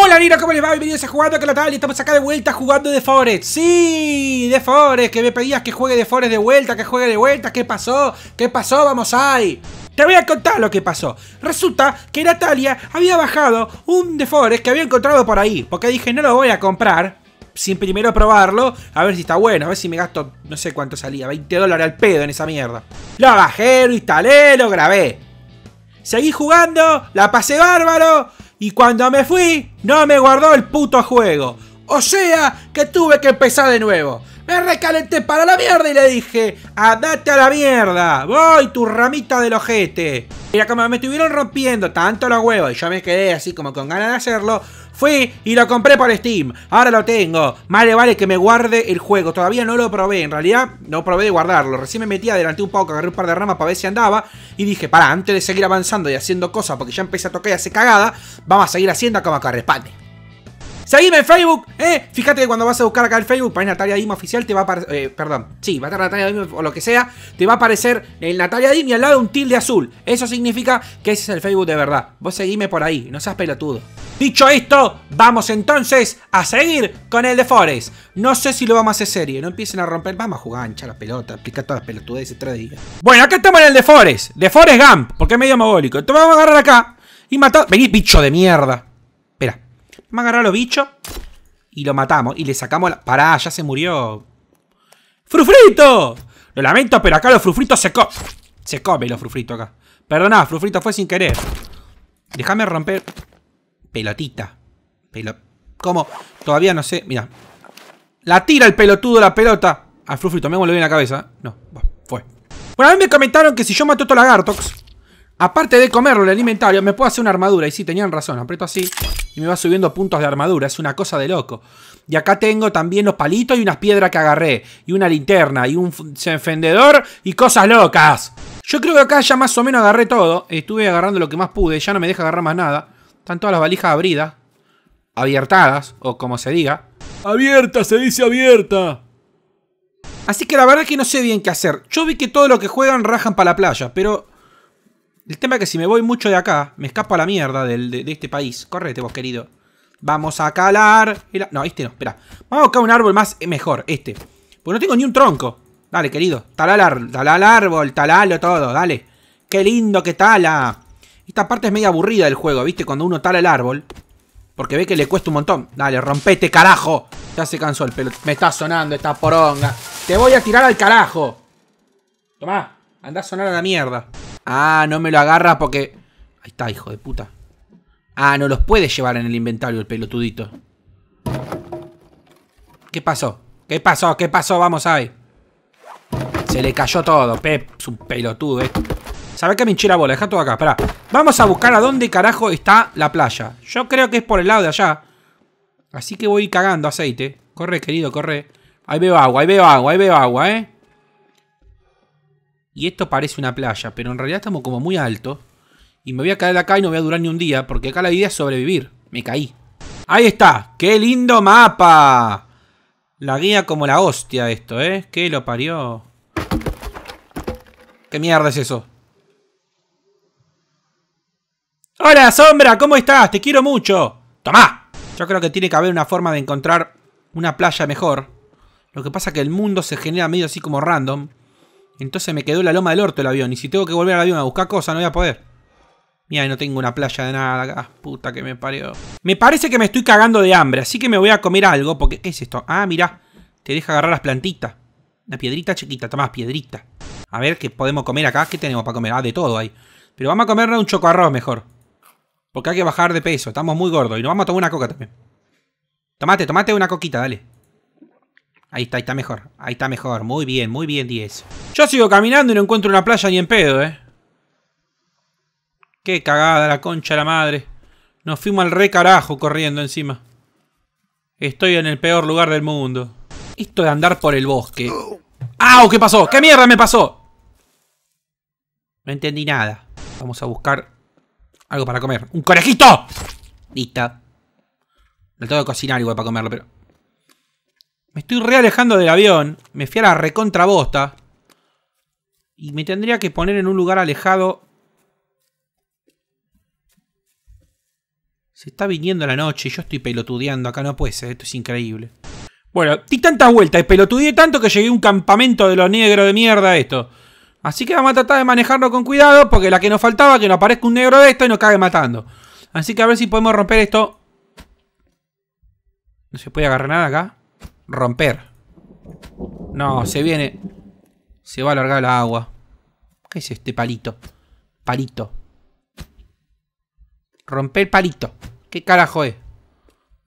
Hola ¿cómo les va? Bienvenidos a Jugando que Natalia. Estamos acá de vuelta jugando de Forest Sí, de Forest, que me pedías que juegue de Forest de vuelta Que juegue de vuelta, ¿qué pasó? ¿Qué pasó? Vamos ahí te voy a contar lo que pasó. Resulta que Natalia había bajado un de Forest que había encontrado por ahí. Porque dije, no lo voy a comprar sin primero probarlo, a ver si está bueno, a ver si me gasto, no sé cuánto salía, 20 dólares al pedo en esa mierda. Lo bajé, lo instalé, lo grabé. Seguí jugando, la pasé bárbaro, y cuando me fui, no me guardó el puto juego. O sea que tuve que empezar de nuevo. Me recalenté para la mierda y le dije, andate a la mierda, voy tu ramita del ojete. Mira, como me estuvieron rompiendo tanto los huevos y yo me quedé así como con ganas de hacerlo, fui y lo compré por Steam. Ahora lo tengo. Vale, vale que me guarde el juego. Todavía no lo probé. En realidad, no probé de guardarlo. Recién me metí adelante un poco, agarré un par de ramas para ver si andaba. Y dije, para, antes de seguir avanzando y haciendo cosas, porque ya empecé a tocar y cagada, vamos a seguir haciendo como corresponde. Seguime en Facebook, eh. Fíjate que cuando vas a buscar acá el Facebook, para Natalia Dim oficial, te va a aparecer. Eh, perdón, sí, va a estar Natalia DIM o lo que sea, te va a aparecer el Natalia Dim y al lado un tilde azul. Eso significa que ese es el Facebook de verdad. Vos seguime por ahí, no seas pelotudo. Dicho esto, vamos entonces a seguir con el de Forest. No sé si lo vamos a hacer serio, no empiecen a romper. Vamos a jugar, ancha la pelota, aplica todas las pelotudeces tres días. Bueno, acá estamos en el de Forest, de Forest Gump, porque es medio mogólico. Entonces vamos a agarrar acá y matar. Vení, bicho de mierda. Vamos a agarrar a los bichos. Y lo matamos. Y le sacamos la... Pará, ya se murió. ¡Frufrito! Lo lamento, pero acá los frufritos se Se come los frufritos acá. Perdona, frufrito, fue sin querer. Déjame romper... Pelotita. Pelo... ¿Cómo? Todavía no sé. Mira. La tira el pelotudo la pelota. Al frufrito, me vuelve bien la cabeza. No, fue. Bueno, a mí me comentaron que si yo mato a estos lagartox... Aparte de comerlo el alimentario, me puedo hacer una armadura. Y sí, tenían razón. Aprieto así y me va subiendo puntos de armadura. Es una cosa de loco. Y acá tengo también los palitos y unas piedras que agarré. Y una linterna y un encendedor y cosas locas. Yo creo que acá ya más o menos agarré todo. Estuve agarrando lo que más pude. Ya no me deja agarrar más nada. Están todas las valijas abridas. Abiertadas, o como se diga. Abierta, se dice abierta. Así que la verdad es que no sé bien qué hacer. Yo vi que todo lo que juegan rajan para la playa, pero... El tema es que si me voy mucho de acá, me escapo a la mierda de, este país. Correte vos, querido. Vamos a calar. No, este no, espera. Vamos a buscar un árbol más eh, mejor, este. Pues no tengo ni un tronco. Dale, querido. Talá el, el árbol, talalo todo, dale. Qué lindo que tala. Esta parte es medio aburrida del juego, ¿viste? Cuando uno tala el árbol. Porque ve que le cuesta un montón. Dale, rompete, carajo. Ya se cansó el pelo. Me está sonando esta poronga. Te voy a tirar al carajo. Tomá, andá a sonar a la mierda. Ah, no me lo agarra porque... Ahí está, hijo de puta. Ah, no los puede llevar en el inventario el pelotudito. ¿Qué pasó? ¿Qué pasó? ¿Qué pasó? Vamos ahí. Se le cayó todo, Pep. Es un pelotudo, eh. ¿Sabés qué me hinché la bola? Deja todo acá, espera. Vamos a buscar a dónde carajo está la playa. Yo creo que es por el lado de allá. Así que voy cagando aceite. Corre, querido, corre. Ahí veo agua, ahí veo agua, ahí veo agua, eh y esto parece una playa, pero en realidad estamos como muy alto. Y me voy a caer acá y no voy a durar ni un día, porque acá la idea es sobrevivir. Me caí. ¡Ahí está! ¡Qué lindo mapa! La guía como la hostia esto, ¿eh? ¿Qué lo parió? ¿Qué mierda es eso? ¡Hola, Sombra! ¿Cómo estás? ¡Te quiero mucho! ¡Tomá! Yo creo que tiene que haber una forma de encontrar una playa mejor. Lo que pasa es que el mundo se genera medio así como random. Entonces me quedó la loma del orto el avión. Y si tengo que volver al avión a buscar cosas, no voy a poder. Mira, no tengo una playa de nada acá. Puta que me parió. Me parece que me estoy cagando de hambre, así que me voy a comer algo. Porque, ¿qué es esto? Ah, mira Te deja agarrar las plantitas. Una piedrita chiquita. Toma, piedrita. A ver qué podemos comer acá. ¿Qué tenemos para comer? Ah, de todo ahí. Pero vamos a comernos un chocarrón mejor. Porque hay que bajar de peso. Estamos muy gordos. Y nos vamos a tomar una coca también. Tomate, tomate una coquita, dale. Ahí está, ahí está mejor. Ahí está mejor. Muy bien, muy bien, 10. Yo sigo caminando y no encuentro una playa ni en pedo, eh. Qué cagada la concha la madre. Nos fuimos al re carajo corriendo encima. Estoy en el peor lugar del mundo. Esto de andar por el bosque. ¡Au! ¿Qué pasó? ¿Qué mierda me pasó? No entendí nada. Vamos a buscar algo para comer. ¡Un conejito! Listo. Lo tengo que cocinar igual para comerlo, pero... Me estoy realejando del avión. Me fui a la recontrabosta. Y me tendría que poner en un lugar alejado. Se está viniendo la noche y yo estoy pelotudeando. Acá no puede ser. Esto es increíble. Bueno, di tantas vueltas y pelotudeé tanto que llegué a un campamento de los negros de mierda esto. Así que vamos a tratar de manejarlo con cuidado porque la que nos faltaba que nos aparezca un negro de esto y nos cague matando. Así que a ver si podemos romper esto. No se puede agarrar nada acá romper. No, se viene. Se va a alargar la agua. ¿Qué es este palito? Palito. Romper palito. ¿Qué carajo es?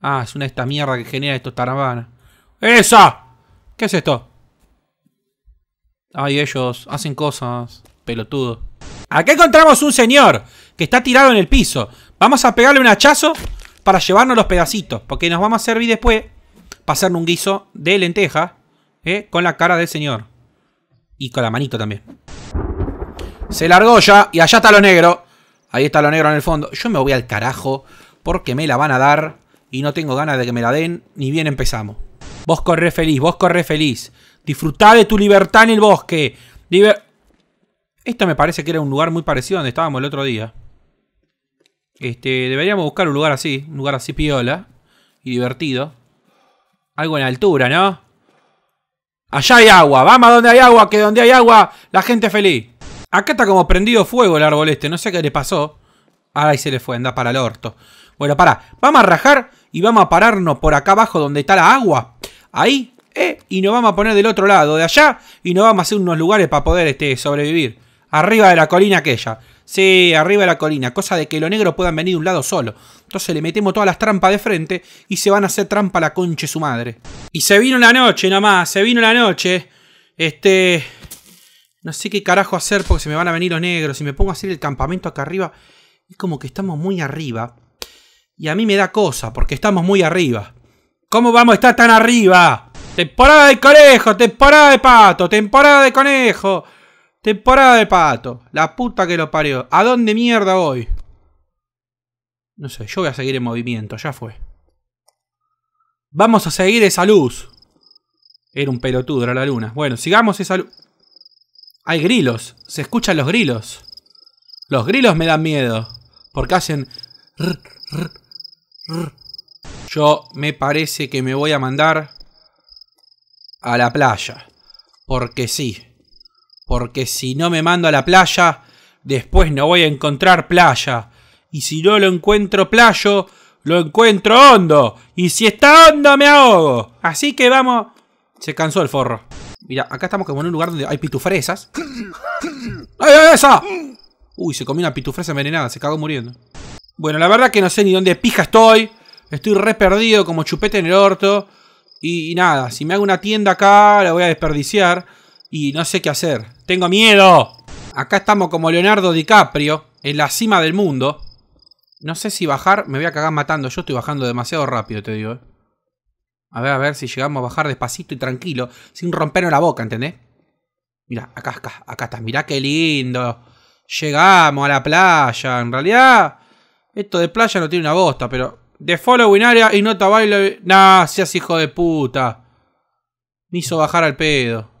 Ah, es una de estas mierdas que genera estos taravanas. ¡Esa! ¿Qué es esto? Ay, ellos hacen cosas. Pelotudo. Acá encontramos un señor que está tirado en el piso. Vamos a pegarle un hachazo para llevarnos los pedacitos. Porque nos vamos a servir después hacerle un guiso de lenteja eh, con la cara del señor. Y con la manito también. Se largó ya y allá está lo negro. Ahí está lo negro en el fondo. Yo me voy al carajo porque me la van a dar y no tengo ganas de que me la den. Ni bien empezamos. Vos corre feliz, vos corre feliz. Disfrutá de tu libertad en el bosque. Esto me parece que era un lugar muy parecido donde estábamos el otro día. Este, deberíamos buscar un lugar así, un lugar así piola y divertido. Algo en altura, ¿no? Allá hay agua. Vamos a donde hay agua, que donde hay agua la gente es feliz. Acá está como prendido fuego el árbol este. No sé qué le pasó. Ahí se le fue, anda para el orto. Bueno, para, Vamos a rajar y vamos a pararnos por acá abajo donde está la agua. Ahí, eh, y nos vamos a poner del otro lado, de allá, y nos vamos a hacer unos lugares para poder este, sobrevivir. Arriba de la colina aquella. Sí, arriba de la colina, cosa de que los negros puedan venir de un lado solo. Entonces le metemos todas las trampas de frente y se van a hacer trampa la conche su madre. Y se vino la noche nomás, se vino la noche. Este... No sé qué carajo hacer porque se me van a venir los negros. Y me pongo a hacer el campamento acá arriba, es como que estamos muy arriba. Y a mí me da cosa porque estamos muy arriba. ¿Cómo vamos a estar tan arriba? Temporada de conejo, temporada de pato, temporada de conejo. Temporada de pato. La puta que lo parió. ¿A dónde mierda voy? No sé, yo voy a seguir en movimiento, ya fue. Vamos a seguir esa luz. Era un pelotudo, era la luna. Bueno, sigamos esa luz. Hay grilos, se escuchan los grilos. Los grilos me dan miedo. Porque hacen... Yo me parece que me voy a mandar a la playa. Porque sí porque si no me mando a la playa, después no voy a encontrar playa. Y si no lo encuentro playo, lo encuentro hondo. Y si está hondo, me ahogo. Así que vamos. Se cansó el forro. Mira, acá estamos como en un lugar donde hay pitufresas. ¡Ay, esa! Uy, se comió una pitufresa envenenada, se cagó muriendo. Bueno, la verdad que no sé ni dónde pija estoy. Estoy re perdido como chupete en el orto. y nada, si me hago una tienda acá, la voy a desperdiciar y no sé qué hacer. ¡Tengo miedo! Acá estamos como Leonardo DiCaprio, en la cima del mundo. No sé si bajar, me voy a cagar matando. Yo estoy bajando demasiado rápido, te digo. Eh. A ver, a ver si llegamos a bajar despacito y tranquilo, sin rompernos la boca, ¿entendés? Mira, acá, acá, acá estás. Mirá qué lindo. Llegamos a la playa. En realidad, esto de playa no tiene una bosta, pero... De following area y nota baile... Nah, seas hijo de puta. Me hizo bajar al pedo.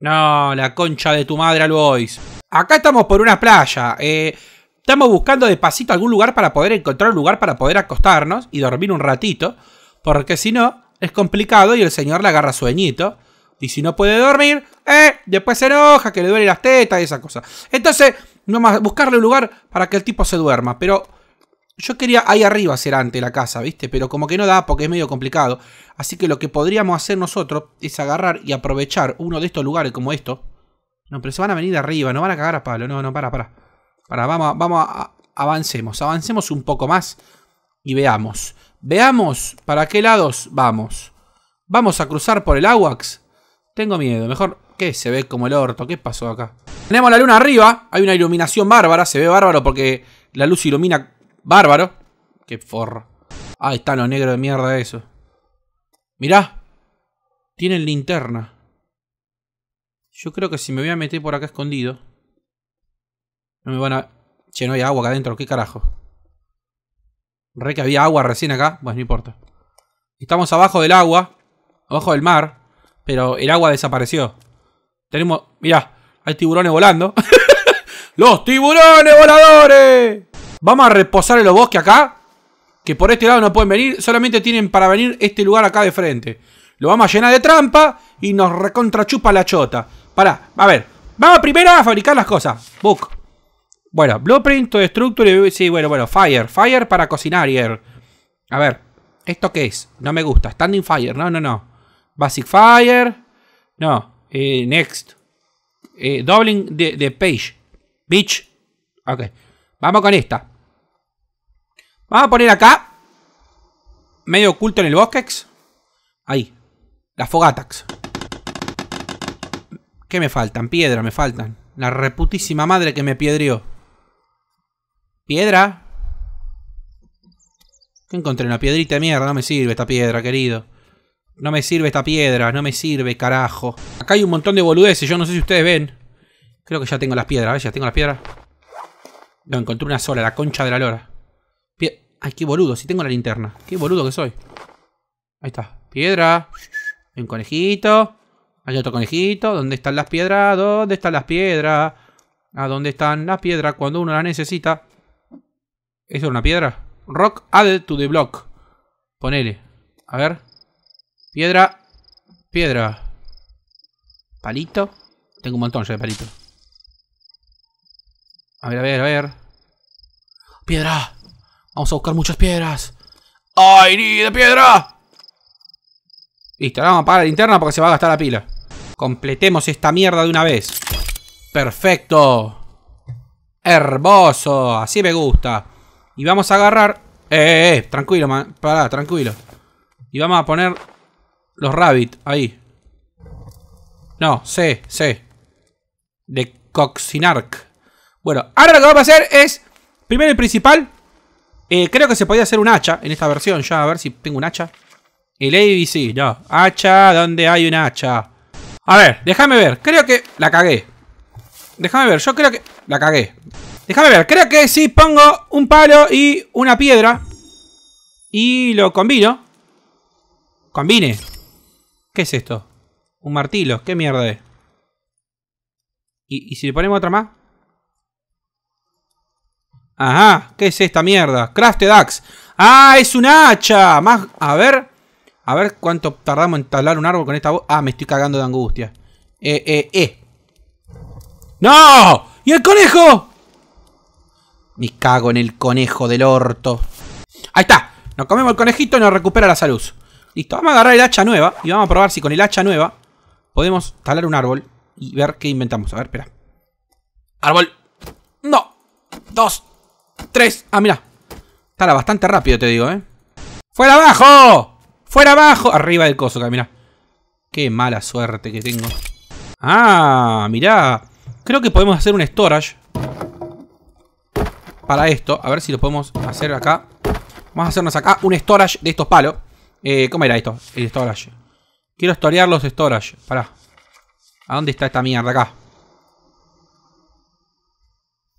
No, la concha de tu madre al Acá estamos por una playa. Eh, estamos buscando de pasito algún lugar para poder encontrar un lugar para poder acostarnos y dormir un ratito. Porque si no, es complicado y el señor le agarra sueñito. Y si no puede dormir, eh, después se enoja, que le duele las tetas y esa cosa. Entonces, nomás buscarle un lugar para que el tipo se duerma. Pero yo quería ahí arriba hacer ante la casa, ¿viste? Pero como que no da porque es medio complicado. Así que lo que podríamos hacer nosotros es agarrar y aprovechar uno de estos lugares como esto. No, pero se van a venir arriba, no van a cagar a palo. No, no, para, para. Para, vamos, vamos, a, avancemos. Avancemos un poco más y veamos. Veamos para qué lados vamos. ¿Vamos a cruzar por el aguax? Tengo miedo, mejor... ¿Qué? Se ve como el orto, ¿qué pasó acá? Tenemos la luna arriba, hay una iluminación bárbara, se ve bárbaro porque la luz ilumina Bárbaro. Qué forro. Ahí está lo negro de mierda eso. Mirá. Tienen linterna. Yo creo que si me voy a meter por acá escondido. No me van a... Che, no hay agua acá adentro. ¿Qué carajo? Re que había agua recién acá. Bueno, no importa. Estamos abajo del agua. Abajo del mar. Pero el agua desapareció. Tenemos... Mirá. Hay tiburones volando. ¡Los tiburones voladores! Vamos a reposar en los bosques acá. Que por este lado no pueden venir. Solamente tienen para venir este lugar acá de frente. Lo vamos a llenar de trampa y nos recontrachupa la chota. Pará, a ver. Vamos primero a fabricar las cosas. Book. Bueno, blueprint, to structure. Sí, bueno, bueno. Fire. Fire para cocinar. A ver. ¿Esto qué es? No me gusta. Standing fire. No, no, no. Basic fire. No. Eh, next. Dobling eh, doubling de, de page. Bitch. Ok. Vamos con esta. Vamos a poner acá. Medio oculto en el bosquex. Ahí. la fogatax. ¿Qué me faltan? Piedra, me faltan. La reputísima madre que me piedrió. Piedra. ¿Qué encontré? Una piedrita de mierda. No me sirve esta piedra, querido. No me sirve esta piedra. No me sirve, carajo. Acá hay un montón de boludeces. Yo no sé si ustedes ven. Creo que ya tengo las piedras. A ver, ya tengo las piedras. No, encontré una sola. La concha de la lora. Ay, qué boludo, si tengo la linterna. Qué boludo que soy. Ahí está. Piedra. un conejito. Hay otro conejito. ¿Dónde están las piedras? ¿Dónde están las piedras? ¿A dónde están las piedras cuando uno las necesita? ¿Eso es una piedra? Rock added to the block. Ponele. A ver. Piedra. Piedra. Palito. Tengo un montón ya de palitos. A ver, a ver, a ver. ¡Piedra! Vamos a buscar muchas piedras. ¡Ay, ni de piedra! Listo, ahora vamos a apagar la linterna porque se va a gastar la pila. Completemos esta mierda de una vez. Perfecto. Hermoso. Así me gusta. Y vamos a agarrar... Eh, eh, eh. Tranquilo, para, Pará, tranquilo. Y vamos a poner los rabbit ahí. No, C, C. De coxinarc. Bueno, ahora lo que vamos a hacer es... Primero el principal, eh, creo que se podía hacer un hacha en esta versión. Ya, a ver si tengo un hacha. El ABC, no. Hacha, Donde hay un hacha? A ver, déjame ver. Creo que la cagué. Déjame ver, yo creo que la cagué. Déjame ver, creo que si pongo un palo y una piedra y lo combino. Combine. ¿Qué es esto? Un martillo, ¿qué mierda es? y si le ponemos otra más? Ajá, ¿qué es esta mierda? Crafted Axe. ¡Ah, es un hacha! Más, a ver. A ver cuánto tardamos en talar un árbol con esta voz. Ah, me estoy cagando de angustia. Eh, eh, eh. ¡No! ¿Y el conejo? Me cago en el conejo del orto. Ahí está. Nos comemos el conejito y nos recupera la salud. Listo, vamos a agarrar el hacha nueva. Y vamos a probar si con el hacha nueva podemos talar un árbol y ver qué inventamos. A ver, espera. Árbol. No. Dos tres. Ah, mira. Estará bastante rápido te digo, ¿eh? ¡Fuera abajo! ¡Fuera abajo! Arriba del coso acá, Qué mala suerte que tengo. Ah, mirá. Creo que podemos hacer un storage. Para esto. A ver si lo podemos hacer acá. Vamos a hacernos acá un storage de estos palos. Eh, ¿Cómo era esto? El storage. Quiero storear los storage. Pará. ¿A dónde está esta mierda acá?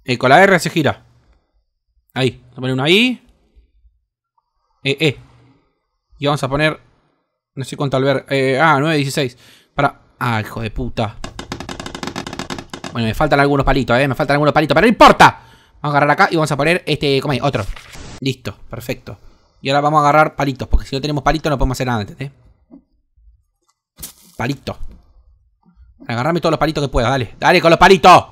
Eh, con la R se gira. Ahí. Vamos a poner uno ahí. Eh, eh. Y vamos a poner. No sé cuánto al ver. Eh, ah, 9, 16. Para. Ah, hijo de puta. Bueno, me faltan algunos palitos, eh. Me faltan algunos palitos, pero no importa. Vamos a agarrar acá y vamos a poner este. ¿Cómo hay? Otro. Listo, perfecto. Y ahora vamos a agarrar palitos, porque si no tenemos palitos no podemos hacer nada, ¿entendés? Palito. Agarrame todos los palitos que pueda, dale. Dale con los palitos.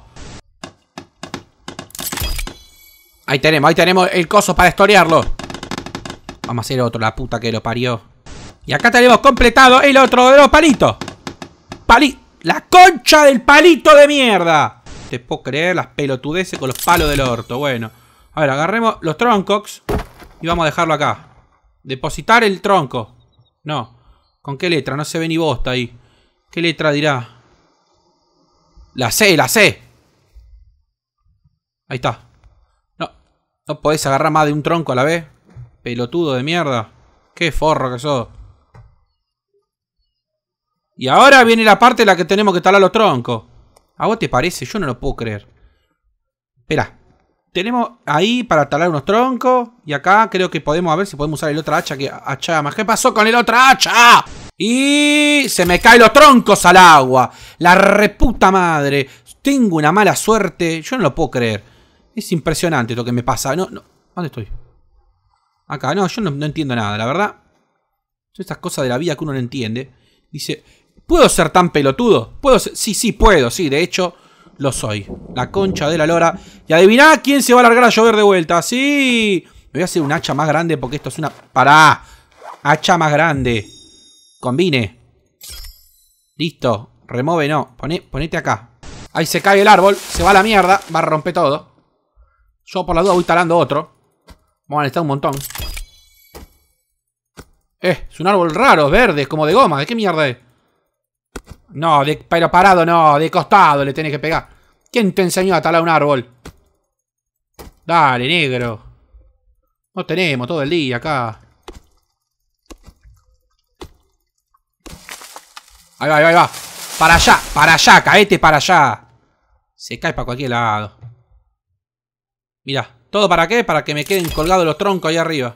Ahí tenemos, ahí tenemos el coso para estorearlo. Vamos a hacer otro, la puta que lo parió. Y acá tenemos completado el otro de los palitos. Pali... ¡La concha del palito de mierda! Te puedo creer las pelotudeces con los palos del orto. Bueno. A ver, agarremos los troncos. Y vamos a dejarlo acá. Depositar el tronco. No. ¿Con qué letra? No se ve ni bosta ahí. ¿Qué letra dirá? La C, la C. Ahí está. No podés agarrar más de un tronco a la vez. Pelotudo de mierda. Qué forro que sos. Y ahora viene la parte en la que tenemos que talar los troncos. ¿A vos te parece? Yo no lo puedo creer. Espera. Tenemos ahí para talar unos troncos. Y acá creo que podemos, a ver si podemos usar el otro hacha que hacha ¿Qué pasó con el otro hacha? Y se me caen los troncos al agua. La reputa madre. Tengo una mala suerte. Yo no lo puedo creer. Es impresionante lo que me pasa. No, no. ¿Dónde estoy? Acá, no, yo no, entiendo nada, la verdad. Son estas cosas de la vida que uno no entiende. Dice, ¿puedo ser tan pelotudo? ¿Puedo ser? Sí, sí, puedo, sí, de hecho, lo soy. La concha de la lora. Y adiviná quién se va a largar a llover de vuelta. ¡Sí! Me voy a hacer un hacha más grande porque esto es una... para Hacha más grande. Combine. Listo. Remove, no. ponete acá. Ahí se cae el árbol. Se va a la mierda. Va a romper todo. Yo por la duda voy talando otro. Vamos a un montón. Eh, es un árbol raro, verde, como de goma. ¿De qué mierda es? No, de, pero parado no, de costado le tenés que pegar. ¿Quién te enseñó a talar un árbol? Dale, negro. No tenemos todo el día acá. Ahí va, ahí va, ahí va. Para allá, para allá, caete para allá. Se cae para cualquier lado. Mirá. ¿Todo para qué? Para que me queden colgados los troncos ahí arriba.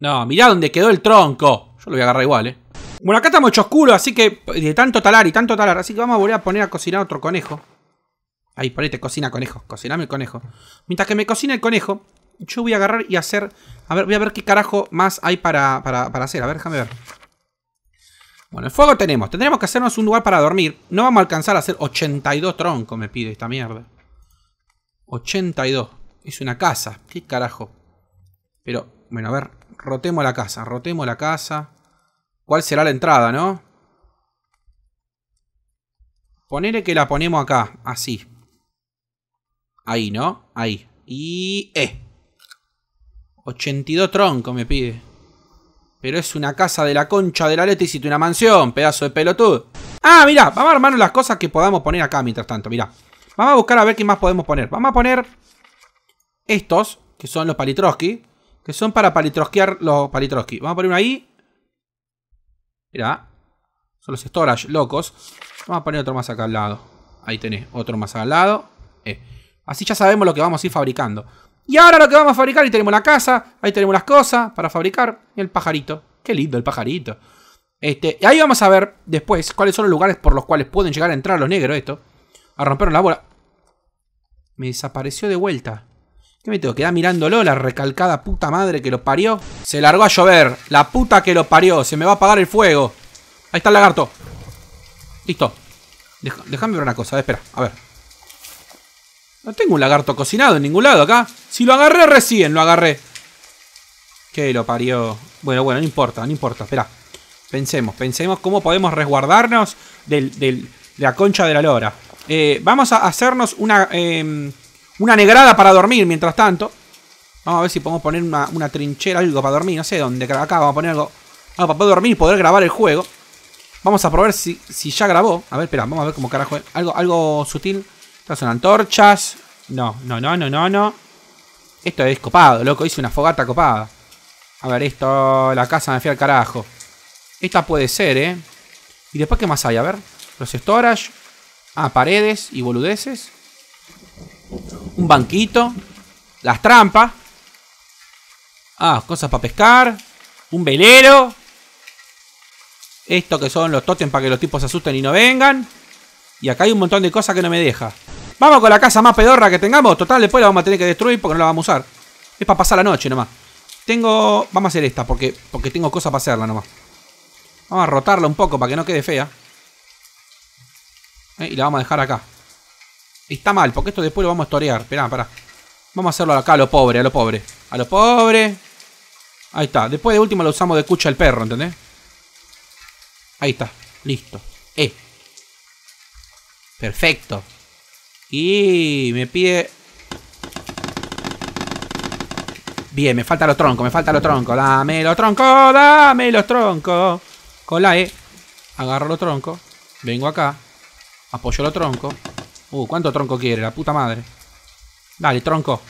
No, mirá dónde quedó el tronco. Yo lo voy a agarrar igual, eh. Bueno, acá estamos mucho oscuro, así que... De tanto talar y tanto talar. Así que vamos a volver a poner a cocinar otro conejo. Ahí, ponete, cocina conejo. Cociname el conejo. Mientras que me cocina el conejo, yo voy a agarrar y hacer... A ver, voy a ver qué carajo más hay para, para hacer. A ver, déjame ver. Bueno, el fuego tenemos. Tendremos que hacernos un lugar para dormir. No vamos a alcanzar a hacer 82 troncos, me pide esta mierda. 82. Es una casa. ¿Qué carajo? Pero, bueno, a ver. Rotemos la casa. Rotemos la casa. ¿Cuál será la entrada, no? Ponele que la ponemos acá. Así. Ahí, ¿no? Ahí. Y... Eh. 82 troncos me pide. Pero es una casa de la concha de la letra y una mansión, pedazo de pelotudo. Ah, mira, vamos a armarnos las cosas que podamos poner acá mientras tanto, mira. Vamos a buscar a ver qué más podemos poner. Vamos a poner estos, que son los palitroski. Que son para palitrosquear los palitroski. Vamos a poner uno ahí. Mirá. Son los storage locos. Vamos a poner otro más acá al lado. Ahí tenés, otro más al lado. Eh, así ya sabemos lo que vamos a ir fabricando. Y ahora lo que vamos a fabricar, ahí tenemos la casa, ahí tenemos las cosas para fabricar. el pajarito. Qué lindo el pajarito. Este, y ahí vamos a ver después cuáles son los lugares por los cuales pueden llegar a entrar los negros esto. A romper la bola. Me desapareció de vuelta. ¿Qué me tengo que mirándolo? La recalcada puta madre que lo parió. Se largó a llover. La puta que lo parió. Se me va a apagar el fuego. Ahí está el lagarto. Listo. Déjame ver una cosa. A espera. A ver. No tengo un lagarto cocinado en ningún lado acá. Si lo agarré recién, lo agarré. Que lo parió. Bueno, bueno, no importa, no importa. Espera. Pensemos, pensemos cómo podemos resguardarnos del, de la concha de la lora. Eh, vamos a hacernos una, em, una negrada para dormir mientras tanto. Vamos a ver si podemos poner una, trinchera, algo para dormir. No sé dónde. Acá vamos a poner algo, algo para poder dormir y poder grabar el juego. Vamos a probar si, ya grabó. A ver, espera, vamos a ver cómo carajo Algo, algo sutil. Estas son antorchas. No, no, no, no, no, no. Esto es copado, loco. Hice una fogata copada. A ver, esto... La casa me fui al carajo. Esta puede ser, ¿eh? ¿Y después qué más hay? A ver. Los storage. Ah, paredes y boludeces. Un banquito. Las trampas. Ah, cosas para pescar. Un velero. Esto que son los totem para que los tipos se asusten y no vengan. Y acá hay un montón de cosas que no me deja. Vamos con la casa más pedorra que tengamos. Total, después la vamos a tener que destruir porque no la vamos a usar. Es para pasar la noche nomás. Tengo... Vamos a hacer esta porque, porque tengo cosas para hacerla nomás. Vamos a rotarla un poco para que no quede fea. Eh, y la vamos a dejar acá. Está mal, porque esto después lo vamos a torear. Esperá, pará. Vamos a hacerlo acá a lo pobre, a lo pobre. A lo pobre. Ahí está. Después de último lo usamos de cucha el perro, ¿entendés? Ahí está. Listo. Eh. Perfecto. Y me pide... Bien, me falta los troncos, me falta los troncos. Dame los troncos, dame los troncos. Con la E. Agarro los troncos. Vengo acá. Apoyo lo tronco. Uh, ¿cuánto tronco quiere? La puta madre. Dale, tronco.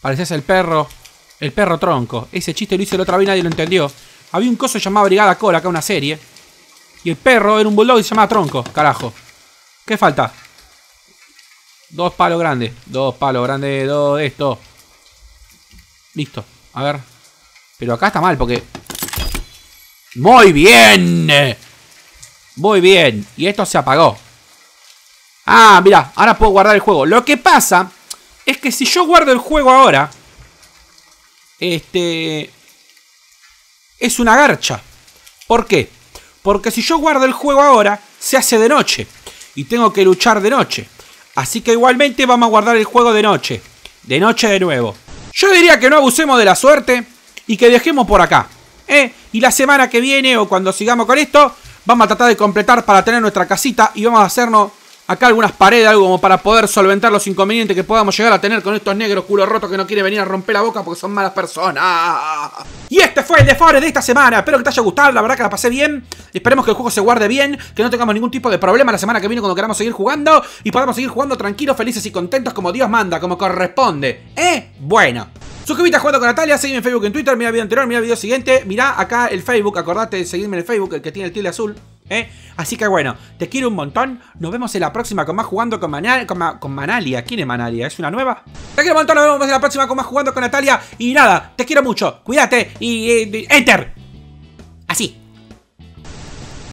Pareces el perro. El perro tronco. Ese chiste lo hice la otra vez y nadie lo entendió. Había un coso llamado Brigada Cola, acá una serie. Y el perro era un bulldog y se llamaba Tronco, carajo. ¿Qué falta? Dos palos grandes. Dos palos grandes, dos de esto. Listo. A ver. Pero acá está mal porque... ¡Muy bien! Muy bien. Y esto se apagó. Ah, mira, ahora puedo guardar el juego. Lo que pasa es que si yo guardo el juego ahora, este... Es una garcha. ¿Por qué? Porque si yo guardo el juego ahora, se hace de noche. Y tengo que luchar de noche. Así que igualmente vamos a guardar el juego de noche. De noche de nuevo. Yo diría que no abusemos de la suerte y que dejemos por acá. ¿eh? Y la semana que viene o cuando sigamos con esto, vamos a tratar de completar para tener nuestra casita y vamos a hacernos acá algunas paredes, algo como para poder solventar los inconvenientes que podamos llegar a tener con estos negros culo rotos que no quieren venir a romper la boca porque son malas personas. Y este fue el de de esta semana. Espero que te haya gustado, la verdad que la pasé bien. Esperemos que el juego se guarde bien, que no tengamos ningún tipo de problema la semana que viene cuando queramos seguir jugando y podamos seguir jugando tranquilos, felices y contentos como Dios manda, como corresponde. ¿Eh? Bueno. Suscríbete a Jugando con Natalia, seguime en Facebook, en Twitter, mira el video anterior, mira el video siguiente, mira acá el Facebook, acordate de seguirme en el Facebook, el que tiene el tilde azul. ¿Eh? Así que bueno, te quiero un montón. Nos vemos en la próxima con más jugando con, Manal, con, Manalia. ¿Quién es Manalia? ¿Es una nueva? Te quiero un montón, nos vemos en la próxima con más jugando con Natalia. Y nada, te quiero mucho. Cuídate y... Eh, ¡Enter! Así.